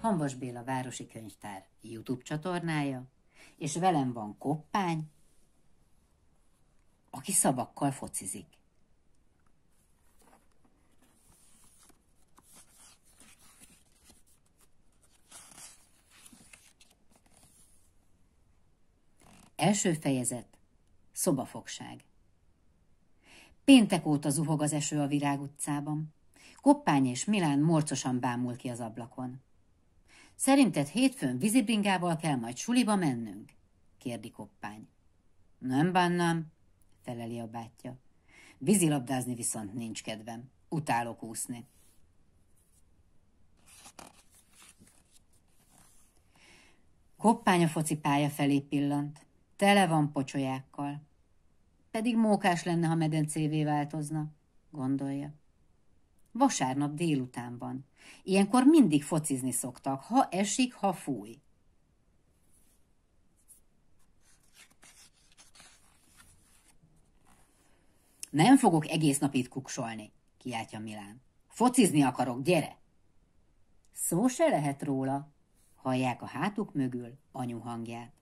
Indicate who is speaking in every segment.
Speaker 1: Hanvas Béla Városi Könyvtár YouTube csatornája, és velem van Koppány, aki szavakkal focizik. Első fejezet Szobafogság Péntek óta zuhog az eső a Virág utcában. Koppány és Milán morcosan bámul ki az ablakon. Szerinted hétfőn vízibringával kell majd suliba mennünk? kérdi koppány. Nem bánnám, feleli a bátyja. Vízilabdázni viszont nincs kedvem. Utálok úszni. Koppány a foci pálya felé pillant. Tele van pocsolyákkal. Pedig mókás lenne, ha medencévé változna, gondolja vasárnap délutánban. Ilyenkor mindig focizni szoktak, ha esik, ha fúj. Nem fogok egész nap itt kuksolni, kiáltja Milán. Focizni akarok, gyere! Szó se lehet róla, hallják a hátuk mögül anyu hangját.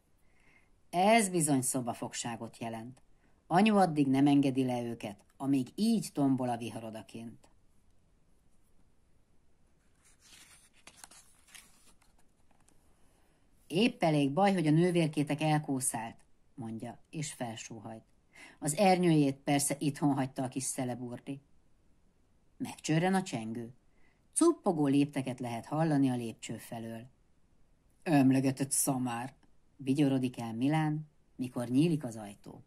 Speaker 1: Ez bizony szobafogságot jelent. Anyu addig nem engedi le őket, amíg így tombol a viharodaként. Épp elég baj, hogy a nővérkétek elkószált, mondja, és felsóhajt. Az ernyőjét persze itthon hagyta a kis szeleburdi. Megcsörren a csengő. Cuppogó lépteket lehet hallani a lépcső felől. Ömlegetett szamár, vigyorodik el Milán, mikor nyílik az ajtó.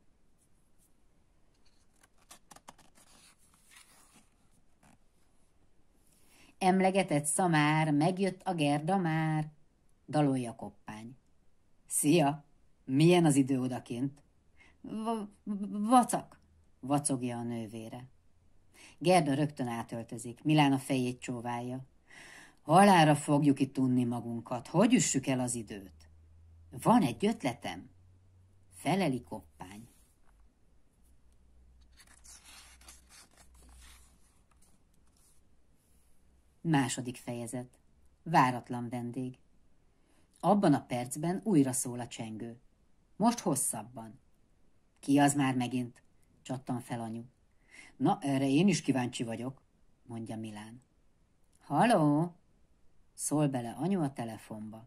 Speaker 1: Emlegetett szamár, megjött a gerda már, dalolja koppány. Szia! Milyen az idő odakint? V vacak! Vacogja a nővére. Gerda rögtön átöltözik, Milán a fejét csóválja. Halára fogjuk itt unni magunkat, hogy üssük el az időt? Van egy ötletem? Feleli koppány. Második fejezet. Váratlan vendég. Abban a percben újra szól a csengő. Most hosszabban. Ki az már megint? Csattan fel anyu. Na, erre én is kíváncsi vagyok, mondja Milán. Haló! Szól bele anyu a telefonba.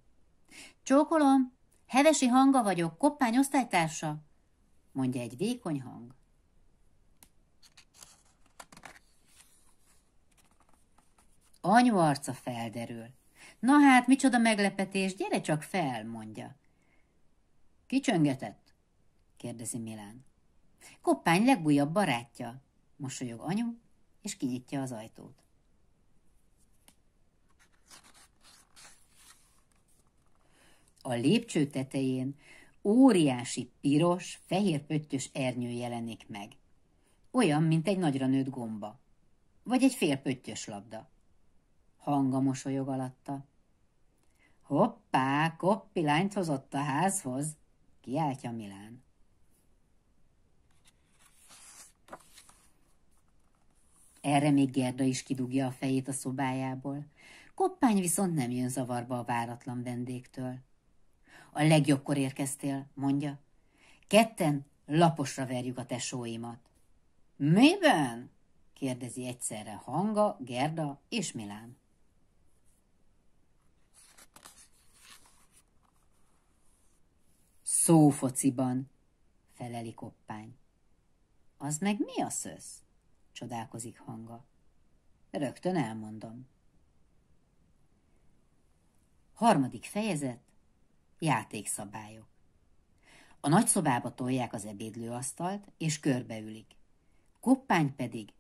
Speaker 1: Csókolom, hevesi hanga vagyok, koppány osztálytársa, mondja egy vékony hang. Anyu arca felderül. Na hát, micsoda meglepetés, gyere csak fel, mondja. Kicsöngetett? kérdezi Milán. Koppány legújabb barátja, mosolyog anyu, és kinyitja az ajtót. A lépcső tetején óriási piros, fehér pöttyös ernyő jelenik meg. Olyan, mint egy nagyra nőtt gomba, vagy egy pöttyös labda. Hanga mosolyog alatta. Hoppá, lányt hozott a házhoz, kiáltja Milán. Erre még Gerda is kidugja a fejét a szobájából. Koppány viszont nem jön zavarba a váratlan vendégtől. A legjobbkor érkeztél, mondja. Ketten laposra verjük a tesóimat. Miben? kérdezi egyszerre Hanga, Gerda és Milán. Szófociban, feleli koppány. Az meg mi a szösz? csodálkozik hanga. Rögtön elmondom. Harmadik fejezet, játékszabályok. A nagyszobába tolják az ebédlőasztalt, és körbeülik. Koppány pedig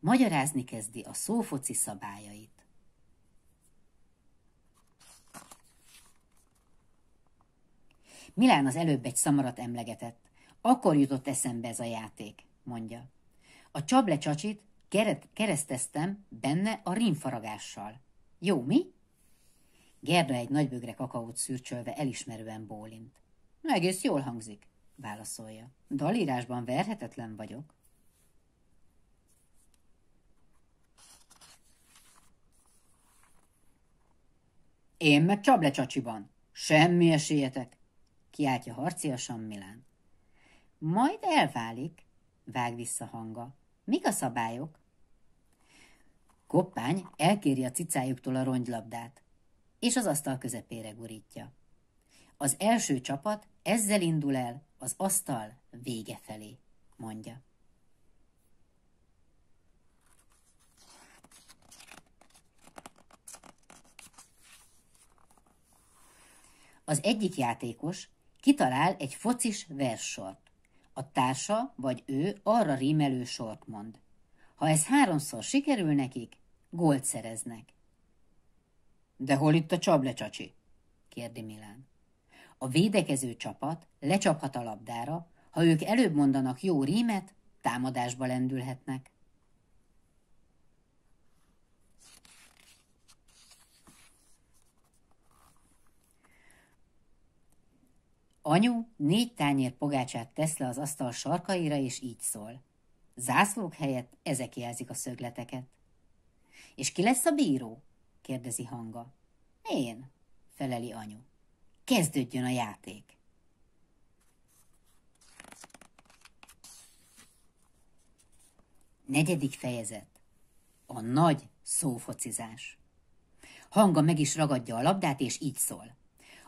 Speaker 1: magyarázni kezdi a szófoci szabályait. Milán az előbb egy szamarat emlegetett. Akkor jutott eszembe ez a játék, mondja. A csable csacsit kereszteztem benne a rímfaragással. Jó, mi? Gerda egy nagybögre kakaót szürcsölve elismerően bólint. Egész jól hangzik, válaszolja. Dalírásban verhetetlen vagyok. Én meg csable csacsiban. Semmi esélyetek kiáltja harciasan Milán. Majd elválik, vág vissza hanga. Mik a szabályok? Koppány elkéri a cicájuktól a rongylabdát, és az asztal közepére gurítja. Az első csapat ezzel indul el az asztal vége felé, mondja. Az egyik játékos Kitalál egy focis verssort. A társa vagy ő arra rímelő sort mond. Ha ez háromszor sikerül nekik, gólt szereznek. De hol itt a csablecsacsi? kérdi Milán. A védekező csapat lecsaphat a labdára, ha ők előbb mondanak jó rímet, támadásba lendülhetnek. Anyu négy tányér pogácsát tesz le az asztal sarkaira, és így szól. Zászlók helyett ezek jelzik a szögleteket. És ki lesz a bíró? kérdezi hanga. Én, feleli anyu. Kezdődjön a játék. Negyedik fejezet. A nagy szófocizás. Hanga meg is ragadja a labdát, és így szól.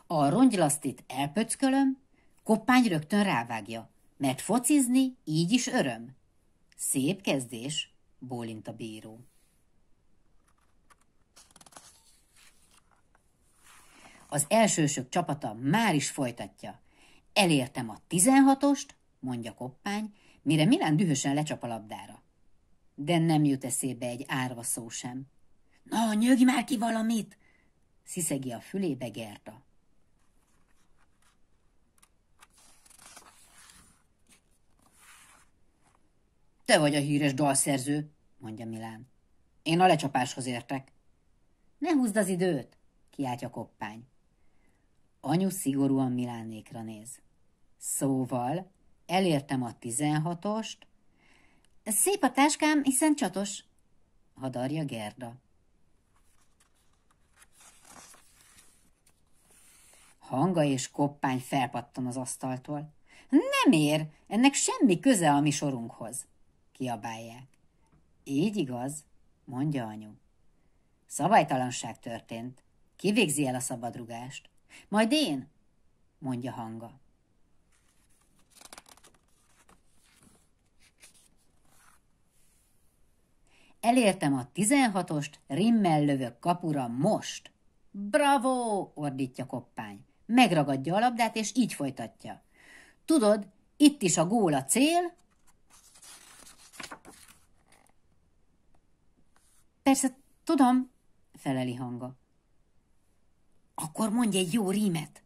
Speaker 1: A rongylasztit elpöckölöm, koppány rögtön rávágja, mert focizni így is öröm. Szép kezdés, bólint a bíró. Az elsősök csapata már is folytatja. Elértem a tizenhatost, mondja koppány, mire Milán dühösen lecsap a labdára. De nem jut eszébe egy árva szó sem. Na, nyögj már ki valamit! sziszegi a fülébe Gerta. Te vagy a híres dalszerző, mondja Milán. Én a lecsapáshoz értek. Ne húzd az időt, kiáltja koppány. Anyu szigorúan Milánékra néz. Szóval elértem a tizenhatost. Szép a táskám, hiszen csatos, hadarja Gerda. Hanga és koppány felpattan az asztaltól. Nem ér, ennek semmi köze a mi sorunkhoz kiabálják. Így igaz, mondja anyu. Szabálytalanság történt. Kivégzi el a szabadrugást. Majd én, mondja hanga. Elértem a 16-ost, rimmel lövök kapura most. Bravo, ordítja koppány. Megragadja a labdát, és így folytatja. Tudod, itt is a gól a cél, Persze, tudom, feleli hanga. Akkor mondj egy jó rímet,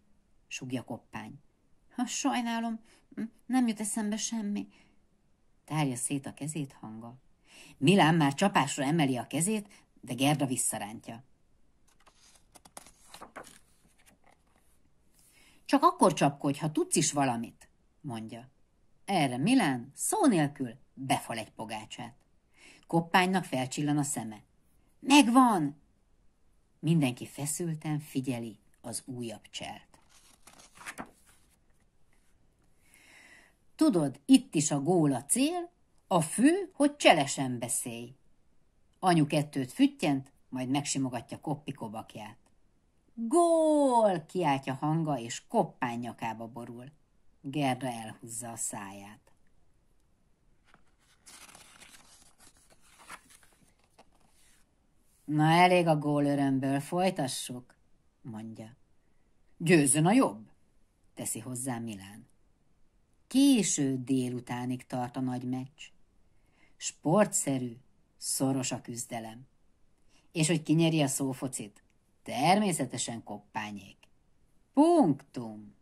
Speaker 1: sugja koppány. Ha sajnálom, hm, nem jut eszembe semmi. Tárja szét a kezét hanga. Milán már csapásra emeli a kezét, de Gerda visszarántja. Csak akkor csapkodj, ha tudsz is valamit, mondja. Erre Milán szó nélkül befal egy pogácsát. Koppánynak felcsillan a szeme. Megvan! Mindenki feszülten figyeli az újabb cselt. Tudod, itt is a gól a cél, a fő, hogy cselesen beszélj. Anyu kettőt füttyent, majd megsimogatja Koppi kobakját. Gól! kiáltja hanga, és koppán nyakába borul. Gerda elhúzza a száját. Na elég a gól örömből, folytassuk, mondja. Győzön a jobb, teszi hozzá Milán. Késő délutánig tart a nagy meccs. Sportszerű, szoros a küzdelem. És hogy kinyeri a szófocit? Természetesen koppányék. Punktum!